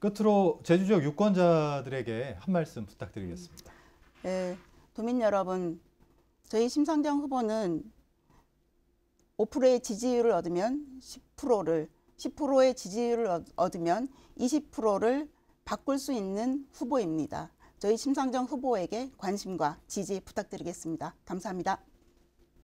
끝으로 제주 지역 유권자들에게 한 말씀 부탁드리겠습니다. 네, 도민 여러분, 저희 심상정 후보는 5%의 지지율을 얻으면 10%를, 10%의 지지율을 얻으면 20%를 바꿀 수 있는 후보입니다. 저희 심상정 후보에게 관심과 지지 부탁드리겠습니다. 감사합니다.